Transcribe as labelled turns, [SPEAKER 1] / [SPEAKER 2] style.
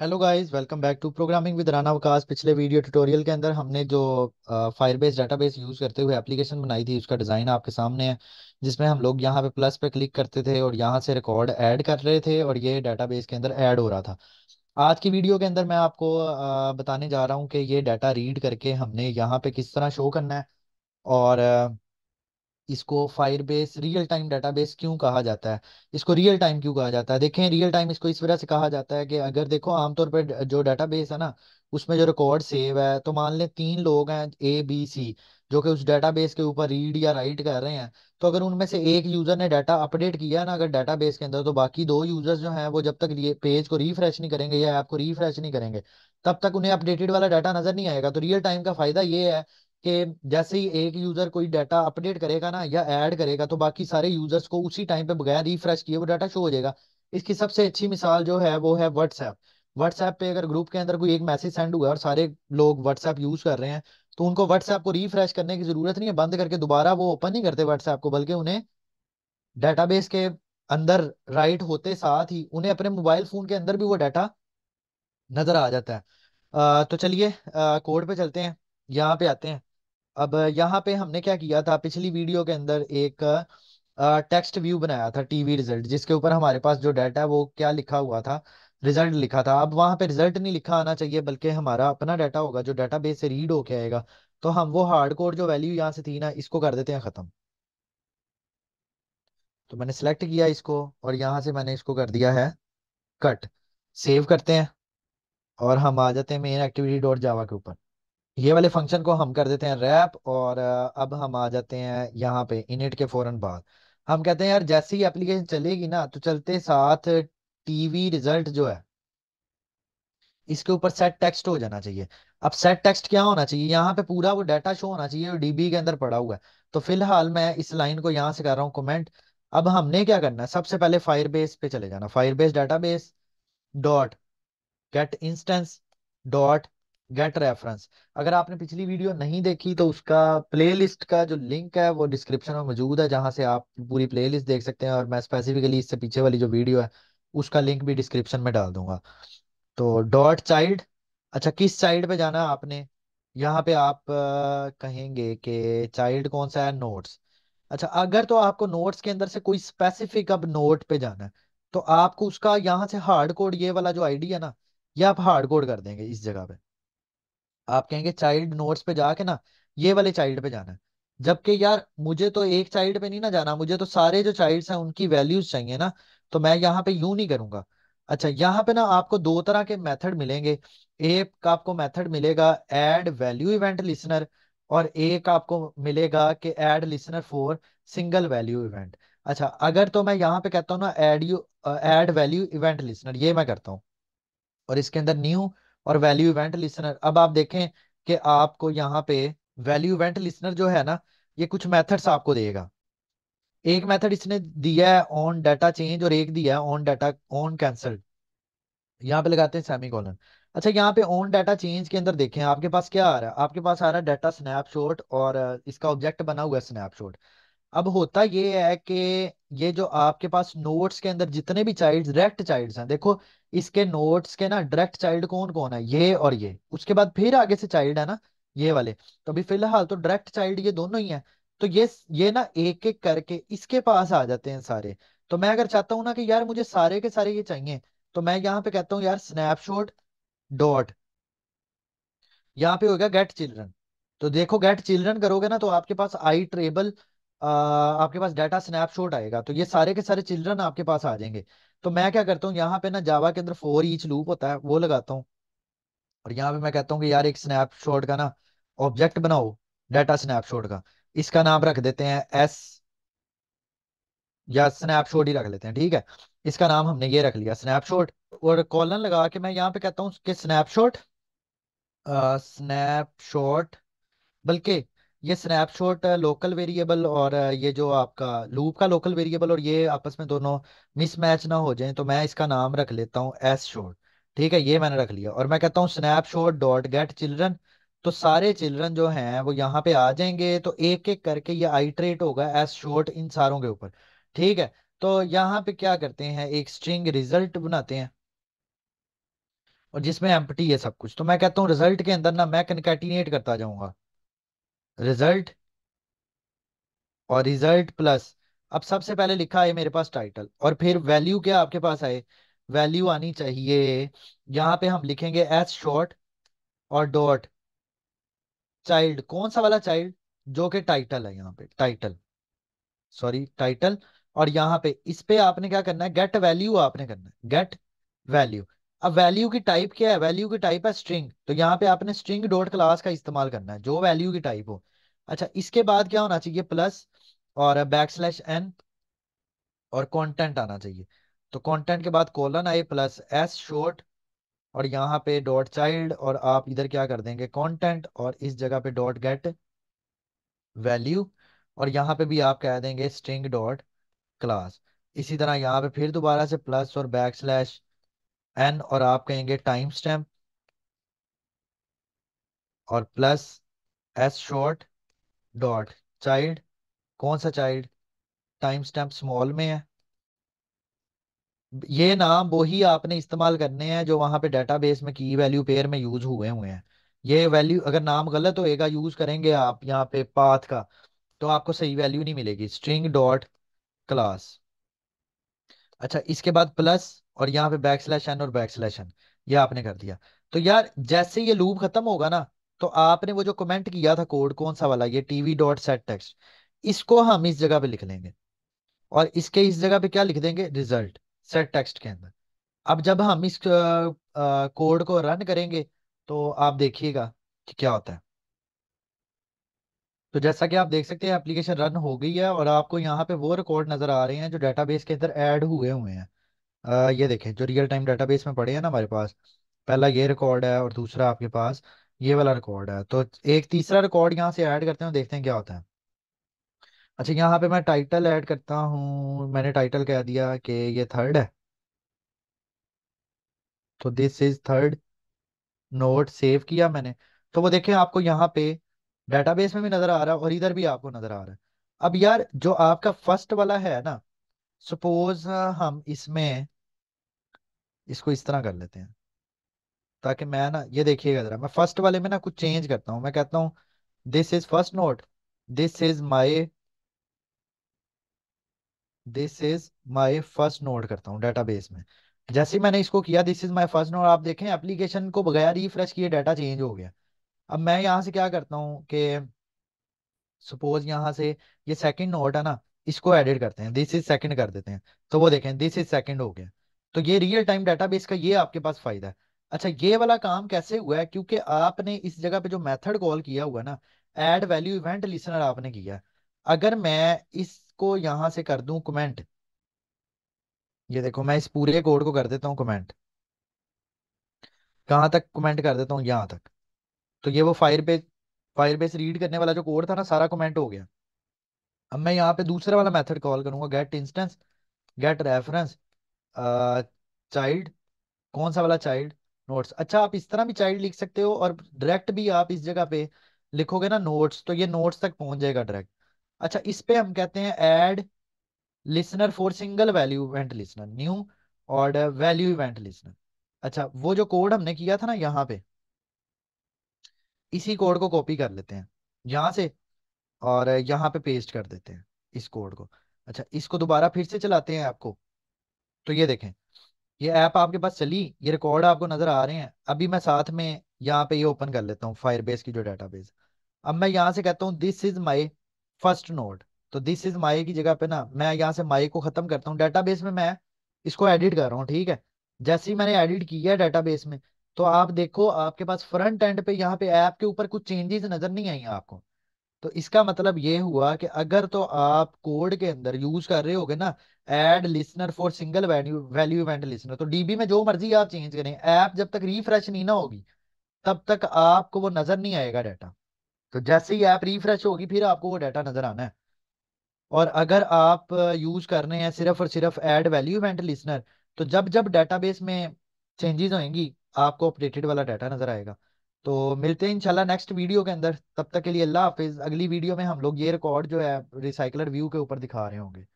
[SPEAKER 1] hello guys welcome back to programming with Rana Waqas पिछले video tutorial के अंदर हमने जो फायर डाटा बेस यूज़ करते हुए एप्लीकेशन बनाई थी उसका डिज़ाइन आपके सामने है जिसमें हम लोग यहाँ पे प्लस पे क्लिक करते थे और यहाँ से रिकॉर्ड ऐड कर रहे थे और ये बेस के अंदर एड हो रहा था आज की वीडियो के अंदर मैं आपको आ, बताने जा रहा हूँ कि ये डाटा रीड करके हमने यहाँ पे किस तरह शो करना है और आ, इसको फायरबेस रियल टाइम बेस क्यों कहा जाता है इसको रियल टाइम क्यों कहा जाता है देखें रियल टाइम इसको इस वजह से कहा जाता है कि अगर देखो आमतौर पर जो डेटाबेस है ना उसमें जो रिकॉर्ड सेव है तो मान लें तीन लोग हैं ए बी सी जो कि उस डेटाबेस के ऊपर रीड या राइट कर रहे हैं तो अगर उनमें से एक यूजर ने डाटा अपडेट किया ना अगर डेटाबेस के अंदर तो बाकी दो यूजर्स जो हैं वो जब तक ये पेज को रिफ्रेश नहीं करेंगे या ऐप को रिफ्रेश नहीं करेंगे तब तक उन्हें अपडेटेड वाला डाटा नजर नहीं आएगा तो रियल टाइम का फायदा ये है कि जैसे ही एक यूजर कोई डाटा अपडेट करेगा ना या ऐड करेगा तो बाकी सारे यूजर्स को उसी टाइम पे बगैर रिफ्रेश किए वो डाटा शो हो जाएगा इसकी सबसे अच्छी मिसाल जो है वो है व्हाट्सएप व्हाट्सएप पे अगर ग्रुप के अंदर कोई एक मैसेज सेंड हुआ है और सारे लोग व्हाट्सएप यूज कर रहे हैं तो उनको व्हाट्सएप को रिफ्रेश करने की जरूरत नहीं है बंद करके दोबारा वो ओपन नहीं करते व्हाट्सएप को बल्कि उन्हें डेटाबेस के अंदर राइट होते साथ ही उन्हें अपने मोबाइल फोन के अंदर भी वो डाटा नजर आ जाता है आ, तो चलिए कोड पे चलते हैं यहाँ पे आते हैं अब यहाँ पे हमने क्या किया था पिछली वीडियो के अंदर एक टेक्स्ट व्यू बनाया था टीवी रिजल्ट जिसके ऊपर हमारे पास जो डाटा है वो क्या लिखा हुआ था रिजल्ट लिखा था अब वहां पे रिजल्ट नहीं लिखा आना चाहिए बल्कि हमारा अपना डाटा होगा जो डाटा बेस से रीड होके आएगा तो हम वो हार्ड कोड जो वैल्यू यहाँ से थी ना इसको कर देते हैं खत्म तो मैंने सेलेक्ट किया इसको और यहाँ से मैंने इसको कर दिया है कट सेव करते हैं और हम आ जाते हैं मेन एक्टिविटी डॉट जावा के ऊपर ये वाले फंक्शन को हम कर देते हैं रैप और अब हम आ जाते हैं यहाँ पे इनिट के फौरन बाद हम कहते हैं यार जैसे ही एप्लीकेशन चलेगी ना तो चलते साथ टीवी रिजल्ट जो है इसके ऊपर सेट टेक्स्ट हो जाना चाहिए अब सेट टेक्स्ट क्या होना चाहिए यहाँ पे पूरा वो डाटा शो होना चाहिए डीबी के अंदर पड़ा हुआ है तो फिलहाल मैं इस लाइन को यहाँ से कर रहा हूँ कमेंट अब हमने क्या करना है सबसे पहले फायर बेस पे चले जाना Firebase database dot get instance dot get reference अगर आपने पिछली वीडियो नहीं देखी तो उसका प्लेलिस्ट का जो लिंक है वो डिस्क्रिप्शन में मौजूद है जहां से आप पूरी प्लेलिस्ट देख सकते हैं और मैं स्पेसिफिकली इससे पीछे वाली जो वीडियो है उसका लिंक भी डिस्क्रिप्शन में डाल दूंगा तो डॉट चाइल्ड अच्छा किस चाइल्ड पे जाना है आपने यहाँ पे आप आ, कहेंगे कि चाइल्ड कौन सा है नोट्स अच्छा अगर तो आपको नोट्स के अंदर से कोई स्पेसिफिक अब नोट पे जाना है तो आपको उसका यहाँ से हार्ड कोड ये वाला जो आईडी है ना ये आप हार्ड कोड कर देंगे इस जगह पे आप कहेंगे चाइल्ड नोट्स पे जाके ना ये वाले चाइल्ड पे जाना है जबकि यार मुझे तो एक चाइल्ड पे नहीं ना जाना मुझे तो सारे जो चाइल्ड हैं उनकी वैल्यूज चाहिए ना तो मैं यहाँ पे यू नहीं करूंगा अच्छा यहाँ पे ना आपको दो तरह के मेथड मिलेंगे एक आपको मेथड मिलेगा एड वैल्यू इवेंट लिसनर और एक आपको मिलेगा कि add listener for single value event अच्छा अगर तो मैं यहाँ पे कहता हूँ ना add you add value event listener ये मैं करता हूँ और इसके अंदर न्यू और वैल्यू इवेंट लिसनर अब आप देखें कि आपको यहाँ पे वैल्यू इवेंट लिसनर जो है ना ये कुछ मेथड्स आपको देगा एक मेथड इसने दिया है ऑन डाटा चेंज और एक दिया है ऑन डाटा ऑन कैंसल यहाँ पे लगाते हैं सेमी कॉलन अच्छा यहाँ पे ऑन डाटा चेंज के अंदर देखें आपके पास क्या आ रहा है आपके पास आ रहा है डाटा स्नैपशॉट और इसका ऑब्जेक्ट बना हुआ है स्नैपशॉट अब होता ये है कि ये जो आपके पास नोट्स के अंदर जितने भी चाइल्ड डायरेक्ट चाइल्ड हैं देखो इसके नोट्स के ना डायरेक्ट चाइल्ड कौन कौन है ये और ये उसके बाद फिर आगे से चाइल्ड है ना ये वाले तो अभी फिलहाल तो डायरेक्ट चाइल्ड ये दोनों ही है तो ये ये ना एक एक करके इसके पास आ जाते हैं सारे तो मैं अगर चाहता हूँ ना कि यार मुझे सारे के सारे ये चाहिए तो मैं यहाँ पे कहता हूँ यार स्नैपशॉट डॉट यहाँ पे होगा गेट चिल्ड्रन तो देखो गेट चिल्ड्रन करोगे ना तो आपके पास आई ट्रेबल आपके पास डाटा स्नैपशॉट आएगा तो ये सारे के सारे चिल्ड्रन आपके पास आ जाएंगे तो मैं क्या करता हूँ यहाँ पे ना जावा के अंदर फोर ईच लूप होता है वो लगाता हूँ और यहाँ पे मैं कहता हूँ कि यार एक स्नैपशॉट का ना ऑब्जेक्ट बनाओ डाटा स्नैपशॉट का इसका नाम रख देते हैं एस या स्नैपशॉट ही रख लेते हैं ठीक है इसका नाम हमने ये रख लिया स्नैपशॉट और कॉलन लगा के मैं यहाँ पे कहता हूँ कि स्नैपशॉट स्नैपशॉट बल्कि ये स्नैपशॉट लोकल वेरिएबल और ये जो आपका लूप का लोकल वेरिएबल और ये आपस में दोनों मिसमैच ना हो जाए तो मैं इसका नाम रख लेता हूँ एस शॉट ठीक है ये मैंने रख लिया और मैं कहता हूँ स्नैपशॉट डॉट गेट चिल्ड्रन तो सारे चिल्ड्रन जो हैं वो यहाँ पे आ जाएंगे तो एक एक करके ये आइट्रेट होगा एस शॉर्ट इन सारों के ऊपर ठीक है तो यहाँ पे क्या करते हैं एक स्ट्रिंग रिजल्ट बनाते हैं और जिसमें एम्पटी है सब कुछ तो मैं कहता हूँ रिजल्ट के अंदर ना मैं कनकेटिनेट करता जाऊंगा रिजल्ट और रिजल्ट प्लस अब सबसे पहले लिखा है मेरे पास टाइटल और फिर वैल्यू क्या आपके पास आए वैल्यू आनी चाहिए यहाँ पे हम लिखेंगे एस शॉर्ट और डॉट चाइल्ड कौन सा वाला चाइल्ड जो कि टाइटल है यहाँ पे टाइटल सॉरी टाइटल और यहाँ पे इस पे आपने क्या करना है गेट वैल्यू आपने करना है गेट वैल्यू अब वैल्यू की टाइप क्या है वैल्यू की टाइप है स्ट्रिंग तो यहाँ पे आपने स्ट्रिंग डॉट क्लास का इस्तेमाल करना है जो वैल्यू की टाइप हो अच्छा इसके बाद क्या होना चाहिए प्लस और बैक स्लैश एन और कंटेंट आना चाहिए तो कंटेंट के बाद कोलन आई प्लस एस शॉर्ट और यहाँ पे डॉट चाइल्ड और आप इधर क्या कर देंगे कॉन्टेंट और इस जगह पे डॉट गेट वैल्यू और यहाँ पे भी आप कह देंगे स्ट्रिंग डॉट क्लास इसी तरह यहाँ पे फिर दोबारा से प्लस और बैक स्लैश एन और आप कहेंगे टाइम स्टैम्प और प्लस एस शॉर्ट डॉट चाइल्ड कौन सा चाइल्ड टाइम स्टैम्प स्मॉल में है ये नाम वही आपने इस्तेमाल करने हैं जो वहां पे डेटाबेस में की वैल्यू पेयर में यूज हुए हुए हैं ये वैल्यू अगर नाम गलत होएगा यूज करेंगे आप यहाँ पे पाथ का तो आपको सही वैल्यू नहीं मिलेगी स्ट्रिंग डॉट क्लास अच्छा इसके बाद प्लस और यहाँ पे बैक स्लैश एन और बैक स्लैश एन ये आपने कर दिया तो यार जैसे ये लूप खत्म होगा ना तो आपने वो जो कमेंट किया था कोड कौन सा वाला ये टीवी डॉट सेट टेक्स्ट इसको हम इस जगह पे लिख लेंगे और इसके इस जगह पे क्या लिख देंगे रिजल्ट सेट टेक्स्ट के अंदर अब जब हम इस कोड को रन करेंगे तो आप देखिएगा कि क्या होता है तो जैसा कि आप देख सकते हैं एप्लीकेशन रन हो गई है और आपको यहाँ पे वो रिकॉर्ड नजर आ रहे हैं जो डेटाबेस के अंदर एड हुए हुए हैं आ, ये देखें जो रियल टाइम डेटाबेस में पड़े हैं ना हमारे पास पहला ये रिकॉर्ड है और दूसरा आपके पास ये वाला रिकॉर्ड है तो एक तीसरा रिकॉर्ड यहाँ से ऐड करते हैं देखते हैं क्या होता है अच्छा यहाँ पे मैं टाइटल ऐड करता हूँ मैंने टाइटल कह दिया कि ये थर्ड है तो this is third note save किया मैंने तो वो देखें आपको यहाँ पे डेटाबेस में भी नजर आ रहा है और इधर भी आपको नजर आ रहा है अब यार जो आपका फर्स्ट वाला है ना सपोज हम इसमें इसको इस तरह कर लेते हैं ताकि मैं ना ये देखिएगा जरा मैं फर्स्ट वाले में ना कुछ चेंज करता हूँ मैं कहता हूँ this is first note this is my this is my first note करता हूँ डेटाबेस में जैसे मैंने इसको किया this is my first note आप देखें एप्लीकेशन को बगैर रिफ्रेश किए डाटा चेंज हो गया अब मैं यहाँ से क्या करता हूँ कि सपोज यहाँ से ये सेकंड नोट है ना इसको एडिट करते हैं दिस इज सेकंड कर देते हैं तो वो देखें दिस इज सेकंड हो गया तो ये रियल टाइम डेटाबेस का ये आपके पास फायदा है अच्छा ये वाला काम कैसे हुआ है क्योंकि आपने इस जगह पे जो मेथड कॉल किया हुआ ना एड वैल्यू इवेंट लिसनर आपने किया अगर मैं इसको यहां से कर दू कमेंट ये देखो मैं इस पूरे कोड को कर देता हूँ कमेंट कहाँ तक कमेंट कर देता हूँ यहां तक तो ये वो फायर पे फायर बेस रीड करने वाला जो कोड था ना सारा कमेंट हो गया अब मैं यहाँ पे दूसरे वाला मेथड कॉल करूंगा get instance get reference child कौन सा वाला चाइल्ड नोट्स अच्छा आप इस तरह भी चाइल्ड लिख सकते हो और डायरेक्ट भी आप इस जगह पे लिखोगे ना नोट्स तो ये नोट्स तक पहुंच जाएगा डायरेक्ट अच्छा इस पे हम कहते हैं add listener for single value event listener new और वैल्यू इवेंट लिसनर अच्छा वो जो कोड हमने किया था ना यहाँ पे इसी कोड को कॉपी कर लेते हैं यहां से और यहाँ पे पेस्ट कर देते हैं इस कोड को अच्छा इसको दोबारा फिर से चलाते हैं आपको तो ये देखें ये ऐप आपके पास चली ये रिकॉर्ड आपको नजर आ रहे हैं अभी मैं साथ में यहाँ पे ये ओपन कर लेता हूँ फायरबेस की जो डेटाबेस अब मैं यहाँ से कहता हूँ this is my first note तो दिस इज माई की जगह पे ना मैं यहाँ से माई को खत्म करता हूँ डेटाबेस में मैं इसको एडिट कर रहा हूँ ठीक है जैसे ही मैंने एडिट किया बेस में तो आप देखो आपके पास फ्रंट एंड पे यहाँ पे ऐप के ऊपर कुछ चेंजेस नजर नहीं आई आपको तो इसका मतलब ये हुआ कि अगर तो आप कोड के अंदर यूज कर रहे होगे ना add listener for single value value listener तो डीबी में जो मर्जी आप चेंज करें ऐप जब तक रिफ्रेश नहीं ना होगी तब तक आपको वो नजर नहीं आएगा डाटा तो जैसे ही ऐप रिफ्रेश होगी फिर आपको वो डाटा नजर आना है और अगर आप यूज कर रहे हैं सिर्फ और सिर्फ एड वैल्यू एंड लिसनर तो जब जब डाटा में चेंजेस होंगी आपको अपडेटेड वाला डाटा नजर आएगा तो मिलते हैं इंशाल्लाह नेक्स्ट वीडियो के अंदर तब तक के लिए अल्लाह हाफिज अगली वीडियो में हम लोग ये रिकॉर्ड जो है रिसाइकलर व्यू के ऊपर दिखा रहे होंगे